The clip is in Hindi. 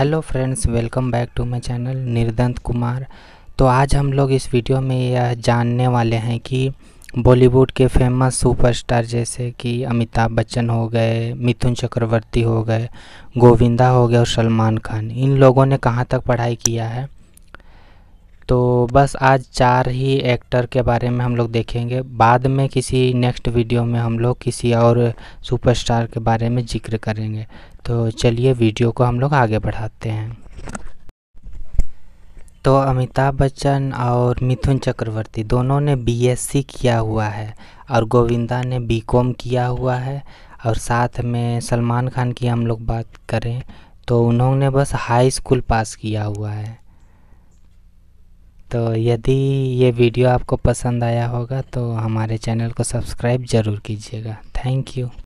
hello friends welcome back to my channel Nirdant Kumar तो आज हम लोग इस वीडियो में यह जानने वाले हैं कि बॉलीवुड के फेमस सुपरस्टार जैसे कि अमिताभ बच्चन हो गए मिथुन चक्रवर्ती हो गए गोविंदा हो गए और सलमान खान इन लोगों ने कहाँ तक पढ़ाई किया है तो बस आज चार ही एक्टर के बारे में हम लोग देखेंगे बाद में किसी नेक्स्ट वीडियो में हम लोग किसी और सुपरस्टार के बारे में जिक्र करेंगे तो चलिए वीडियो को हम लोग आगे बढ़ाते हैं तो अमिताभ बच्चन और मिथुन चक्रवर्ती दोनों ने बीएससी किया हुआ है और गोविंदा ने बीकॉम किया हुआ है और साथ में सलमान खान की हम लोग बात करें तो उन्होंने बस हाई स्कूल पास किया हुआ है तो यदि ये वीडियो आपको पसंद आया होगा तो हमारे चैनल को सब्सक्राइब ज़रूर कीजिएगा थैंक यू